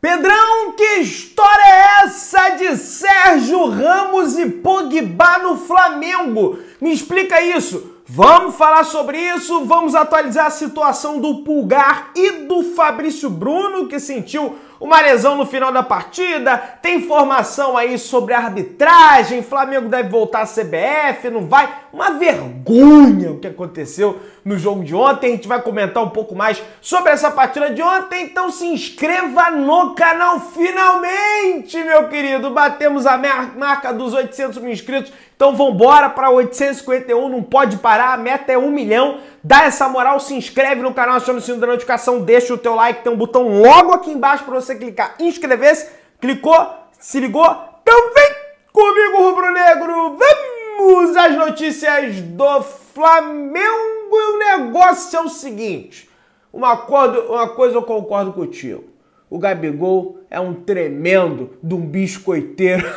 Pedrão, que história é essa de Sérgio Ramos e Pogba no Flamengo? Me explica isso. Vamos falar sobre isso, vamos atualizar a situação do Pulgar e do Fabrício Bruno, que sentiu uma lesão no final da partida. Tem informação aí sobre a arbitragem, Flamengo deve voltar à CBF, não vai? Uma vergonha o que aconteceu no jogo de ontem. A gente vai comentar um pouco mais sobre essa partida de ontem. Então se inscreva no canal finalmente, meu querido. Batemos a marca dos 800 mil inscritos. Então vambora para 851, não pode parar, a meta é 1 milhão. Dá essa moral, se inscreve no canal, aciona o sino da notificação, deixa o teu like, tem um botão logo aqui embaixo para você clicar inscrever-se. Clicou, se ligou? Então vem comigo, rubro-negro! Vamos às notícias do Flamengo! o negócio é o seguinte: uma, coisa, uma coisa eu concordo contigo. O Gabigol é um tremendo de um biscoiteiro.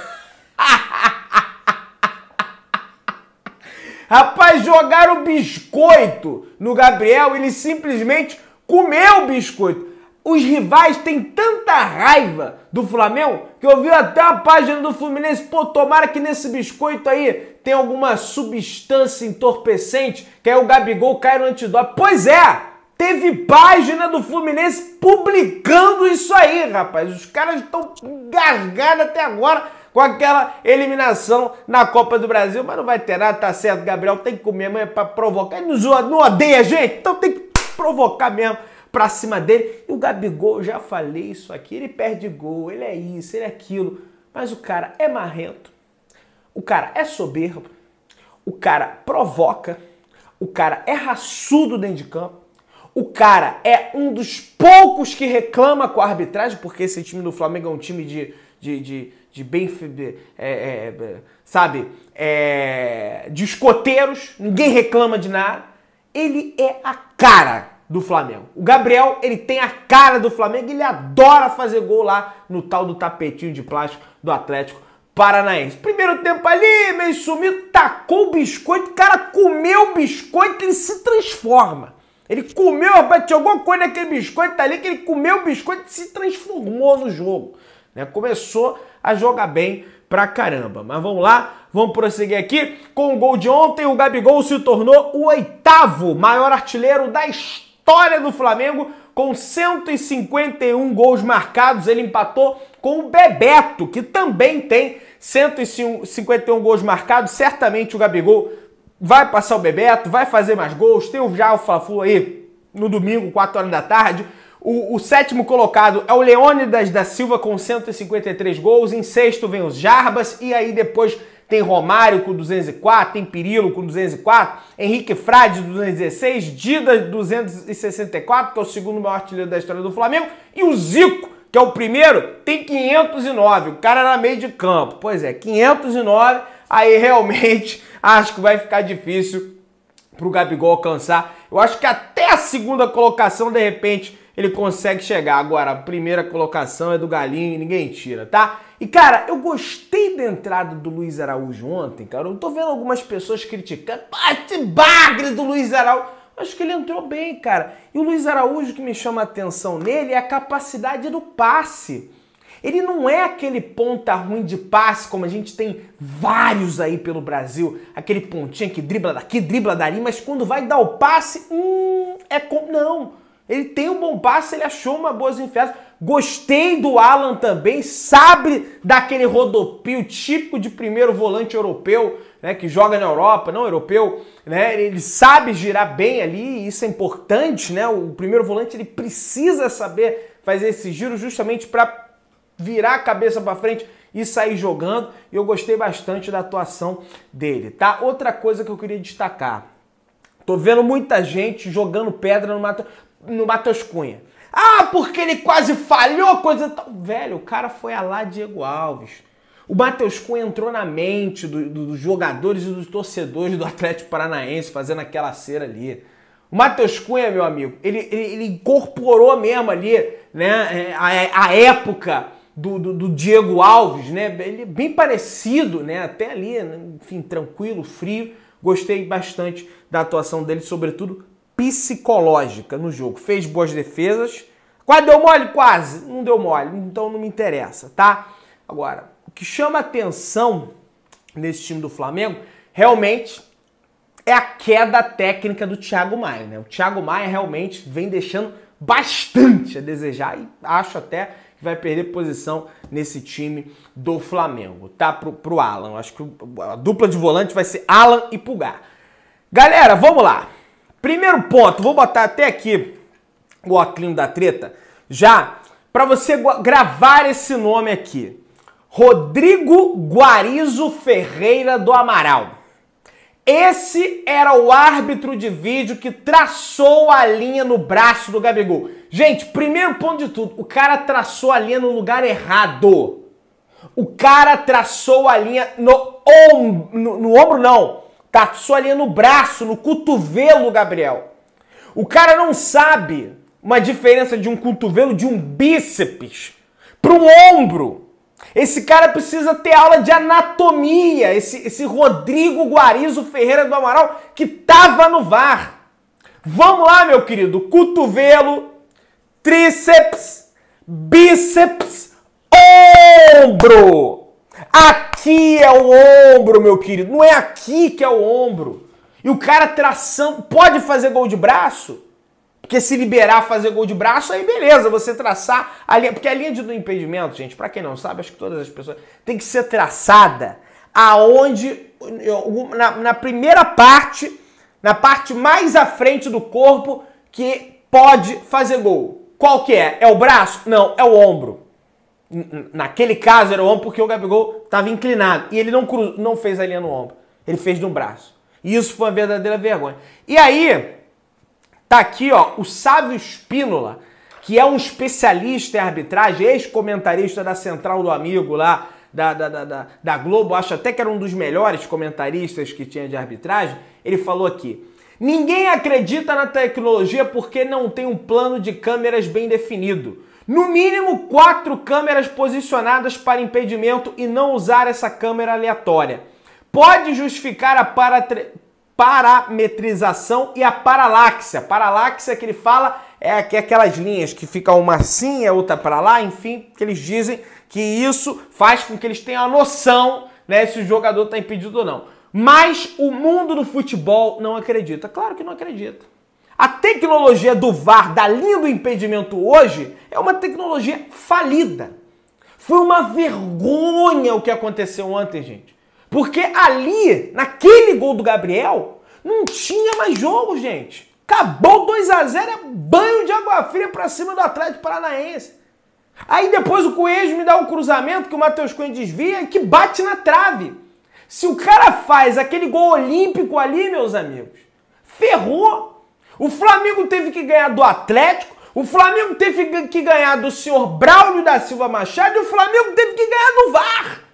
Rapaz, jogaram biscoito no Gabriel, ele simplesmente comeu o biscoito. Os rivais têm tanta raiva do Flamengo que eu vi até a página do Fluminense, pô, tomara que nesse biscoito aí tem alguma substância entorpecente, que aí o Gabigol cai no antidoping. Pois é! Teve página do Fluminense publicando isso aí, rapaz. Os caras estão gargados até agora com aquela eliminação na Copa do Brasil, mas não vai ter nada, tá certo, Gabriel, tem que comer, mas é pra provocar. Ele não odeia, gente, então tem que provocar mesmo pra cima dele. E o Gabigol, já falei isso aqui, ele perde gol, ele é isso, ele é aquilo, mas o cara é marrento, o cara é soberbo, o cara provoca, o cara é raçudo dentro de campo, o cara é um dos poucos que reclama com a arbitragem, porque esse time do Flamengo é um time de, de, de, de bem. É, é, é, sabe? É, de escoteiros, ninguém reclama de nada. Ele é a cara do Flamengo. O Gabriel, ele tem a cara do Flamengo, ele adora fazer gol lá no tal do tapetinho de plástico do Atlético Paranaense. Primeiro tempo ali, meio sumido, tacou o biscoito, o cara comeu o biscoito, ele se transforma. Ele comeu, rapaz, tinha alguma coisa naquele biscoito ali que ele comeu o biscoito e se transformou no jogo. Né? Começou a jogar bem pra caramba. Mas vamos lá, vamos prosseguir aqui. Com o gol de ontem, o Gabigol se tornou o oitavo maior artilheiro da história do Flamengo, com 151 gols marcados. Ele empatou com o Bebeto, que também tem 151 gols marcados. Certamente o Gabigol vai passar o Bebeto, vai fazer mais gols. Tem já o fla aí no domingo, 4 horas da tarde. O, o, sétimo colocado é o Leônidas da Silva com 153 gols. Em sexto vem os Jarbas. E aí depois tem Romário com 204, tem Pirilo com 204, Henrique Frade 216, Dida 264, que é o segundo maior artilheiro da história do Flamengo, e o Zico que é o primeiro, tem 509. O cara era meio de campo. Pois é, 509, aí realmente acho que vai ficar difícil para o Gabigol alcançar. Eu acho que até a segunda colocação, de repente, ele consegue chegar. Agora, a primeira colocação é do Galinho ninguém tira, tá? E, cara, eu gostei da entrada do Luiz Araújo ontem, cara. Eu tô vendo algumas pessoas criticando. Ah, esse bagre do Luiz Araújo. Acho que ele entrou bem, cara. E o Luiz Araújo que me chama a atenção nele é a capacidade do passe. Ele não é aquele ponta ruim de passe, como a gente tem vários aí pelo Brasil. Aquele pontinha que dribla daqui, dribla dali, mas quando vai dar o passe, hum, é como. Não. Ele tem um bom passe, ele achou uma boa enfiada. Gostei do Alan também, sabe daquele rodopio típico de primeiro volante europeu né, que joga na Europa, não europeu, né, ele sabe girar bem ali, isso é importante, né? O primeiro volante ele precisa saber fazer esse giro justamente para virar a cabeça para frente e sair jogando. E eu gostei bastante da atuação dele, tá? Outra coisa que eu queria destacar. Tô vendo muita gente jogando pedra no, Mato, no Matheus Cunha. Ah, porque ele quase falhou, coisa tal. Velho, o cara foi a lá Diego Alves. O Matheus Cunha entrou na mente do, do, dos jogadores e dos torcedores do Atlético Paranaense fazendo aquela cera ali. O Matheus Cunha, meu amigo, ele, ele, ele incorporou mesmo ali né, é, a, a época do, do, do, Diego Alves, né? Ele é bem parecido, né? Até ali, né, enfim, tranquilo, frio. Gostei bastante da atuação dele, sobretudo psicológica no jogo. Fez boas defesas. Quase deu mole? Quase. Não deu mole, então não me interessa, tá? Agora, o que chama atenção nesse time do Flamengo realmente é a queda técnica do Thiago Maia. Né? O Thiago Maia realmente vem deixando bastante a desejar e acho até que vai perder posição nesse time do Flamengo, tá? Pro, pro Alan. Acho que a dupla de volante vai ser Alan e Pulgar. Galera, vamos lá. Primeiro ponto, vou botar até aqui o óculos da treta já para você gravar esse nome aqui. Rodrigo Guarizo Ferreira do Amaral. Esse era o árbitro de vídeo que traçou a linha no braço do Gabigol. Gente, primeiro ponto de tudo, o cara traçou a linha no lugar errado. O cara traçou a linha no ombro, no, no ombro não, traçou a linha no braço, no cotovelo, Gabriel. O cara não sabe uma diferença de um cotovelo de um bíceps para um ombro. Esse cara precisa ter aula de anatomia, esse, esse Rodrigo Guarizo Ferreira do Amaral, que tava no VAR. Vamos lá, meu querido, cotovelo, tríceps, bíceps, ombro. Aqui é o ombro, meu querido, não é aqui que é o ombro. E o cara traçando, pode fazer gol de braço? Porque se liberar fazer gol de braço, aí beleza, você traçar a linha. Porque a linha do impedimento, gente, para quem não sabe, acho que todas as pessoas, tem que ser traçada aonde. Na, na primeira parte, na parte mais à frente do corpo que pode fazer gol. Qual que é? É o braço? Não, é o ombro. Naquele caso era o ombro porque o Gabigol estava inclinado e ele não, cruz, não fez a linha no ombro. Ele fez no braço. E isso foi uma verdadeira vergonha. E aí, Tá aqui, ó, o Sávio Espínola, que é um especialista em arbitragem, ex-comentarista da Central do Amigo lá, da, da, da, da, Globo, acho até que era um dos melhores comentaristas que tinha de arbitragem, ele falou aqui: ninguém acredita na tecnologia porque não tem um plano de câmeras bem definido. No mínimo, quatro câmeras posicionadas para impedimento e não usar essa câmera aleatória. Pode justificar a parametrização e a paralaxia. Paralaxia que ele fala é que é aquelas linhas que fica uma assim a outra para lá, enfim, que eles dizem que isso faz com que eles tenham a noção né, se o jogador está impedido ou não. Mas o mundo do futebol não acredita. Claro que não acredita. A tecnologia do VAR, da linha do impedimento hoje, é uma tecnologia falida. Foi uma vergonha o que aconteceu ontem, gente. Porque ali, naquele gol do Gabriel, não tinha mais jogo, gente. Acabou 2 a 0 é banho de água fria para cima do Atlético Paranaense. Aí depois o Coelho me dá um cruzamento que o Matheus Cunha desvia e que bate na trave. Se o cara faz aquele gol olímpico ali, meus amigos, ferrou. O Flamengo teve que ganhar do Atlético, o Flamengo teve que ganhar do senhor Braulio da Silva Machado e o Flamengo teve que ganhar do VAR.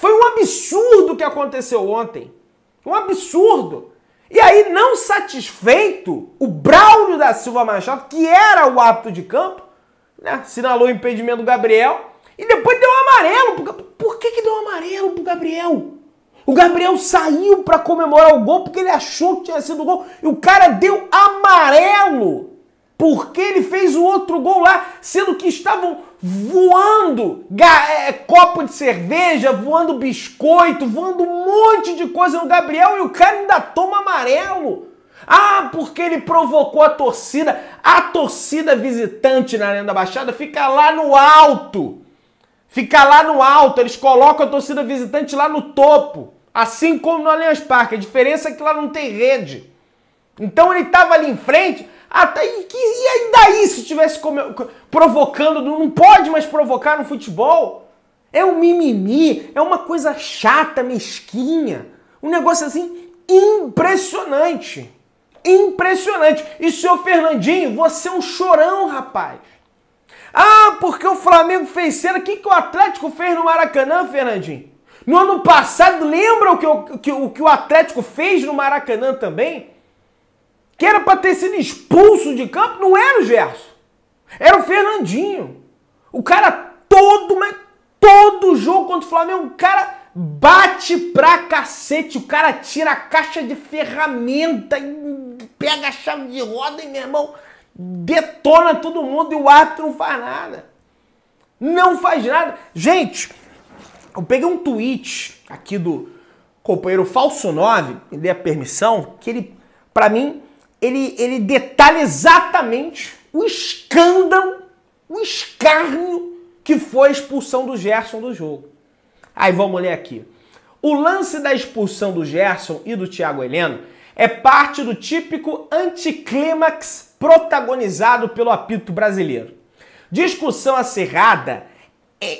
Foi um absurdo o que aconteceu ontem. Um absurdo. E aí, não satisfeito, o Braulio da Silva Machado, que era o apto de campo, né, sinalou o impedimento do Gabriel e depois deu um amarelo. Por, por que, que deu um amarelo pro Gabriel? O Gabriel saiu para comemorar o gol porque ele achou que tinha sido gol e o cara deu amarelo por que ele fez o outro gol lá, sendo que estavam voando é, é, copo de cerveja, voando biscoito, voando um monte de coisa no Gabriel e o cara ainda toma amarelo? Ah, porque ele provocou a torcida. A torcida visitante na Arena da Baixada fica lá no alto. Fica lá no alto. Eles colocam a torcida visitante lá no topo. Assim como no Allianz Parque. A diferença é que lá não tem rede. Então ele estava ali em frente até e, que, e aí se estivesse provocando, não pode mais provocar no futebol? É um mimimi, é uma coisa chata, mesquinha. Um negócio assim impressionante. Impressionante. E seu Fernandinho, você é um chorão, rapaz. Ah, porque o Flamengo fez cena. O que, que o Atlético fez no Maracanã, Fernandinho? No ano passado, lembra o que, o, que, o que o Atlético fez no Maracanã também? que era para ter sido expulso de campo, não era o Gerson. Era o Fernandinho. O cara todo, mas todo jogo contra o Flamengo, o cara bate pra cacete. O cara tira a caixa de ferramenta, e pega a chave de roda e, meu irmão, detona todo mundo e o árbitro não faz nada. Não faz nada. Gente, eu peguei um tweet aqui do companheiro Falso 9, me dê a permissão, que ele, para mim, ele, ele detalha exatamente o escândalo, o escárnio que foi a expulsão do Gerson do jogo. Aí vamos ler aqui. O lance da expulsão do Gerson e do Thiago Heleno é parte do típico anticlímax protagonizado pelo apito brasileiro. Discussão acirrada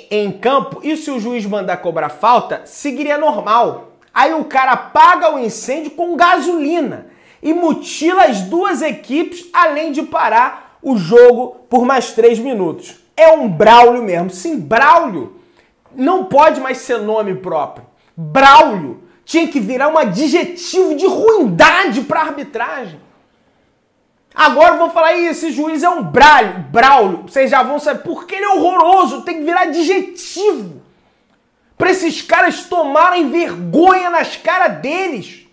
em campo e se o juiz mandar cobrar falta, seguiria normal. Aí o cara apaga o incêndio com gasolina e mutila as duas equipes, além de parar o jogo por mais três minutos. É um Braulio mesmo. Sim, Braulio não pode mais ser nome próprio. Braulio tinha que virar um adjetivo de ruindade para arbitragem. Agora vou falar, esse juiz é um bralho, Braulio. Vocês já vão saber porque ele é horroroso, tem que virar adjetivo. Para esses caras tomarem vergonha nas caras deles.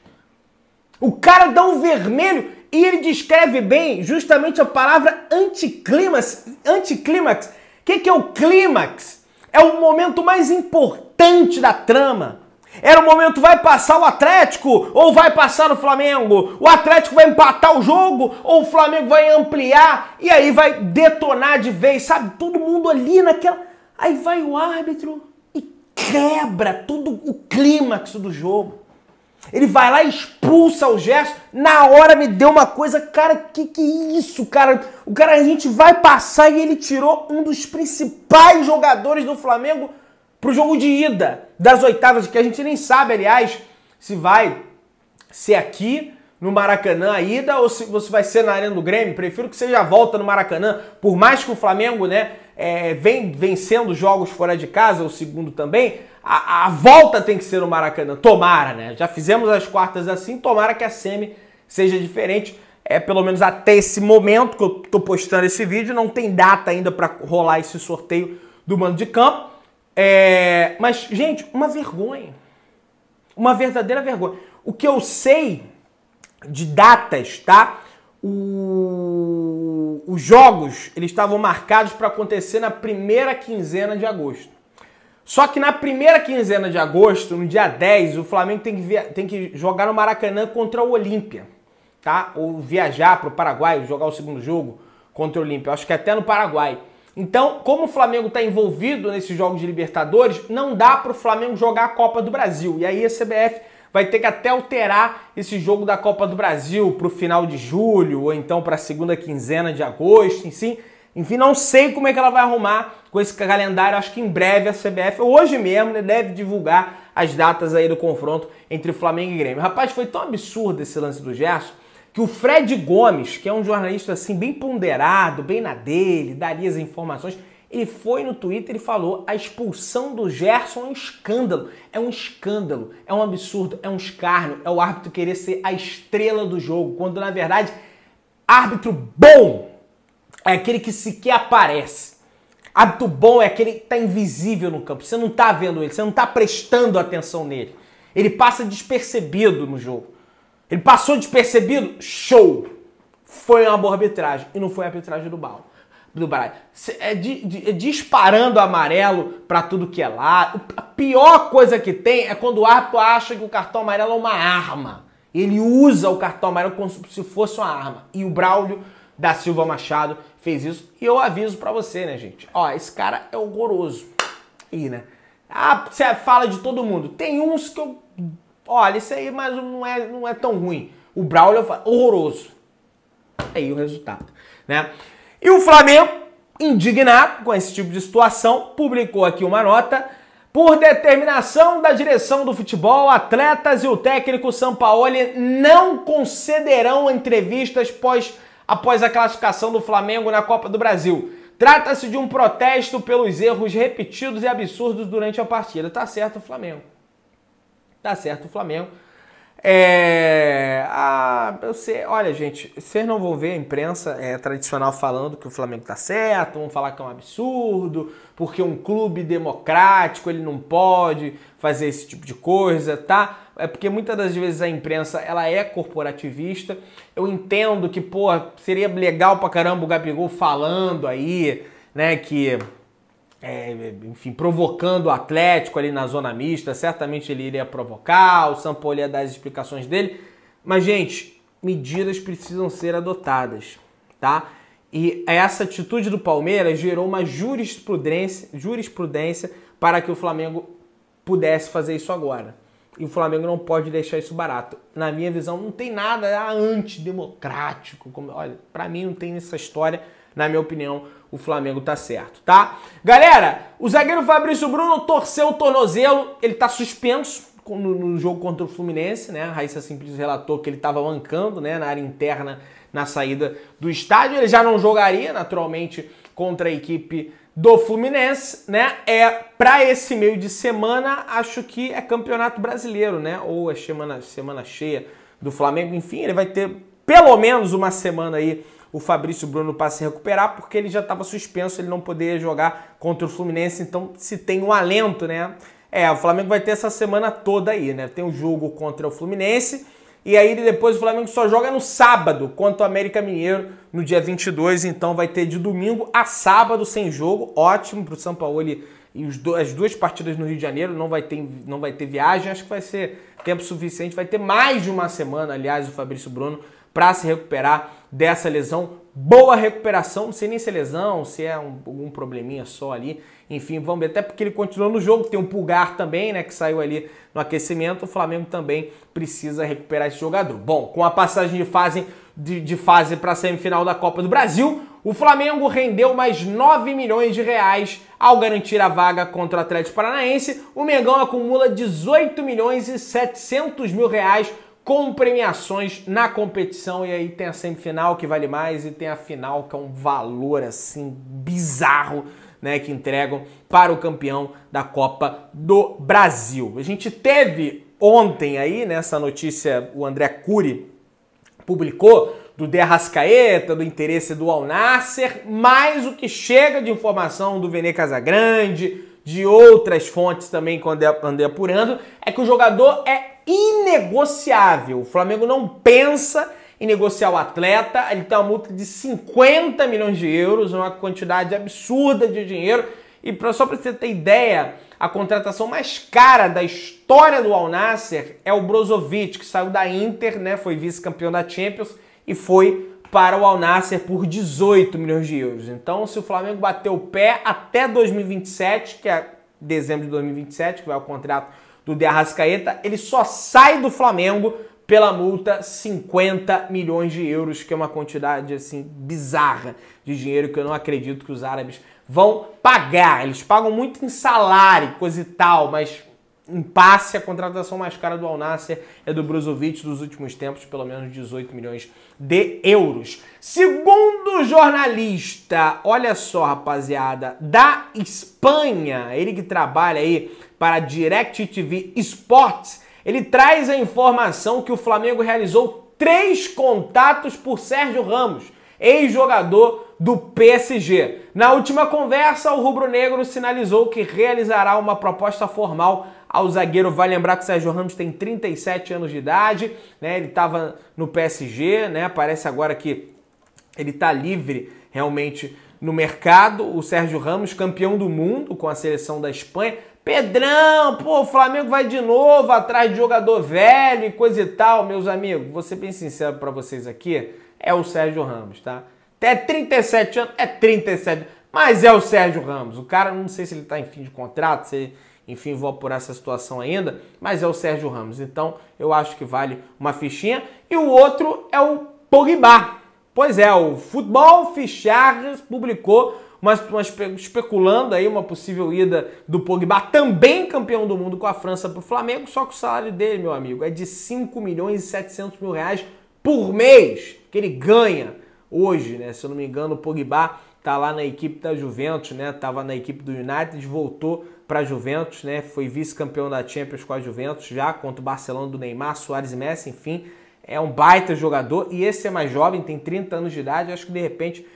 O cara dá um vermelho e ele descreve bem justamente a palavra anticlímax. Anticlímax. O que, que é o clímax? É o momento mais importante da trama. Era o momento, vai passar o Atlético ou vai passar o Flamengo? O Atlético vai empatar o jogo ou o Flamengo vai ampliar e aí vai detonar de vez, sabe? Todo mundo ali naquela. Aí vai o árbitro e quebra todo o clímax do jogo. Ele vai lá e expulsa o Gerson. Na hora me deu uma coisa, cara, que que é isso, cara? O cara a gente vai passar e ele tirou um dos principais jogadores do Flamengo pro jogo de ida das oitavas, que a gente nem sabe, aliás, se vai ser aqui no Maracanã a ida ou se você vai ser na Arena do Grêmio. Prefiro que seja a volta no Maracanã, por mais que o Flamengo, né, é, vem vencendo jogos fora de casa, o segundo também, a, a, volta tem que ser no Maracanã. Tomara, né? Já fizemos as quartas assim, tomara que a semi seja diferente. É pelo menos até esse momento que eu tô postando esse vídeo, não tem data ainda para rolar esse sorteio do mando de campo. É, mas, gente, uma vergonha. Uma verdadeira vergonha. O que eu sei de datas, tá? O os jogos eles estavam marcados para acontecer na primeira quinzena de agosto. Só que na primeira quinzena de agosto, no dia 10, o Flamengo tem que, via... tem que jogar no Maracanã contra o Olímpia, tá? Ou viajar para o Paraguai, jogar o segundo jogo contra o Olímpia. Acho que até no Paraguai. Então, como o Flamengo está envolvido nesses jogos de Libertadores, não dá para o Flamengo jogar a Copa do Brasil. E aí a CBF vai ter que até alterar esse jogo da Copa do Brasil para o final de julho ou então para a segunda quinzena de agosto, enfim. Enfim, não sei como é que ela vai arrumar com esse calendário. Acho que em breve a CBF, hoje mesmo, né, deve divulgar as datas aí do confronto entre Flamengo e Grêmio. Rapaz, foi tão absurdo esse lance do Gerson que o Fred Gomes, que é um jornalista assim bem ponderado, bem na dele, daria as informações, ele foi no Twitter e falou: a expulsão do Gerson é um escândalo. É um escândalo, é um absurdo, é um escárnio, é o árbitro querer ser a estrela do jogo, quando na verdade, árbitro bom é aquele que sequer aparece. Árbitro bom é aquele que está invisível no campo. Você não está vendo ele, você não está prestando atenção nele. Ele passa despercebido no jogo. Ele passou despercebido? Show! Foi uma boa arbitragem. E não foi a arbitragem do Bal do Braga. É, é disparando amarelo para tudo que é lá. A pior coisa que tem é quando o árbitro acha que o cartão amarelo é uma arma. Ele usa o cartão amarelo como se fosse uma arma. E o Braulio da Silva Machado fez isso. E eu aviso para você, né, gente? Ó, esse cara é horroroso. E, né? Ah, você fala de todo mundo. Tem uns que eu. Olha, isso aí mas não é, não é tão ruim. O Braulio é horroroso. Aí o resultado, né? E o Flamengo, indignado com esse tipo de situação, publicou aqui uma nota. Por determinação da direção do futebol, atletas e o técnico Sampaoli não concederão entrevistas pós, após a classificação do Flamengo na Copa do Brasil. Trata-se de um protesto pelos erros repetidos e absurdos durante a partida. Tá certo o Flamengo. Tá certo o Flamengo. É. Ah, eu sei. Olha, gente, vocês não vão ver a imprensa é, tradicional falando que o Flamengo tá certo, vão falar que é um absurdo, porque um clube democrático ele não pode fazer esse tipo de coisa, tá? É porque muitas das vezes a imprensa ela é corporativista. Eu entendo que, pô, seria legal pra caramba o Gabigol falando aí, né, que é, enfim, provocando o Atlético ali na zona mista, certamente ele iria provocar, o Sampoli ia dar as explicações dele. Mas, gente, medidas precisam ser adotadas, tá? E essa atitude do Palmeiras gerou uma jurisprudência, jurisprudência para que o Flamengo pudesse fazer isso agora. E o Flamengo não pode deixar isso barato. Na minha visão, não tem nada ah, antidemocrático. Como, olha, para mim não tem nessa história na minha opinião, o Flamengo tá certo, tá? Galera, o zagueiro Fabrício Bruno torceu o tornozelo, ele tá suspenso no, no jogo contra o Fluminense, né? A Raíssa Simples relatou que ele estava mancando, né, na área interna na saída do estádio. Ele já não jogaria, naturalmente, contra a equipe do Fluminense, né? É para esse meio de semana, acho que é Campeonato Brasileiro, né? Ou é semana, semana cheia do Flamengo, enfim, ele vai ter pelo menos uma semana aí o Fabrício Bruno para se recuperar, porque ele já estava suspenso, ele não poderia jogar contra o Fluminense, então se tem um alento, né? É, o Flamengo vai ter essa semana toda aí, né? Tem um jogo contra o Fluminense e aí depois o Flamengo só joga no sábado contra o América Mineiro no dia 22, então vai ter de domingo a sábado sem jogo, ótimo para o São Paulo e as duas partidas no Rio de Janeiro, não vai, ter, não vai ter viagem, acho que vai ser tempo suficiente, vai ter mais de uma semana, aliás, o Fabrício Bruno para se recuperar dessa lesão. Boa recuperação, não sei nem se é lesão, se é um, algum probleminha só ali. Enfim, vamos ver. Até porque ele continua no jogo, tem um pulgar também, né? Que saiu ali no aquecimento. O Flamengo também precisa recuperar esse jogador. Bom, com a passagem de fase, de, de fase para a semifinal da Copa do Brasil, o Flamengo rendeu mais 9 milhões de reais ao garantir a vaga contra o Atlético Paranaense. O Mengão acumula 18 milhões e 700 mil reais com premiações na competição e aí tem a semifinal que vale mais e tem a final que é um valor assim bizarro, né, que entregam para o campeão da Copa do Brasil. A gente teve ontem aí nessa né, notícia o André Cury publicou do Derrascaeta, do interesse do Al Nasser, mais o que chega de informação do Vene Casagrande, de outras fontes também quando é, andei é apurando, é que o jogador é inegociável. O Flamengo não pensa em negociar o atleta, ele tem uma multa de 50 milhões de euros, uma quantidade absurda de dinheiro. E pra, só para você ter ideia, a contratação mais cara da história do Al é o Brozovic, que saiu da Inter, né, foi vice-campeão da Champions e foi para o Al por 18 milhões de euros. Então, se o Flamengo bater o pé até 2027, que é dezembro de 2027, que vai o contrato do De Arrascaeta, ele só sai do Flamengo pela multa 50 milhões de euros, que é uma quantidade assim bizarra de dinheiro que eu não acredito que os árabes vão pagar. Eles pagam muito em salário, coisa e tal, mas em passe a contratação mais cara do Al Nasser é do Brozovic dos últimos tempos, pelo menos 18 milhões de euros. Segundo jornalista, olha só, rapaziada, da Espanha, ele que trabalha aí para DirecTV Sports, ele traz a informação que o Flamengo realizou três contatos por Sérgio Ramos, ex-jogador do PSG. Na última conversa, o rubro-negro sinalizou que realizará uma proposta formal ao zagueiro. Vai lembrar que o Sérgio Ramos tem 37 anos de idade, né? Ele estava no PSG, né? Parece agora que ele está livre realmente no mercado. O Sérgio Ramos, campeão do mundo com a seleção da Espanha, Pedrão, pô, o Flamengo vai de novo atrás de jogador velho e coisa e tal. Meus amigos, vou ser bem sincero para vocês aqui, é o Sérgio Ramos, tá? Até 37 anos, é 37, mas é o Sérgio Ramos. O cara, não sei se ele tá em fim de contrato, se enfim, vou apurar essa situação ainda, mas é o Sérgio Ramos. Então, eu acho que vale uma fichinha. E o outro é o Pogba. Pois é, o Futebol Ficharras publicou mas, especulando aí uma possível ida do Pogba, também campeão do mundo com a França para o Flamengo, só que o salário dele, meu amigo, é de 5 milhões e 700 mil reais por mês que ele ganha hoje, né? Se eu não me engano, o Pogba tá lá na equipe da Juventus, né? Tava na equipe do United, voltou para a Juventus, né? Foi vice-campeão da Champions com a Juventus já contra o Barcelona do Neymar, Suárez e Messi, enfim, é um baita jogador e esse é mais jovem, tem 30 anos de idade, acho que de repente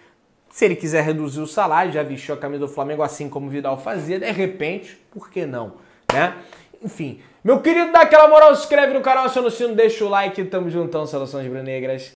se ele quiser reduzir o salário, já vestiu a camisa do Flamengo assim como o Vidal fazia, de repente, por que não? Né? Enfim, meu querido, dá aquela moral, se inscreve no canal, se não sino, deixa o like, tamo juntão, saudações brunegras.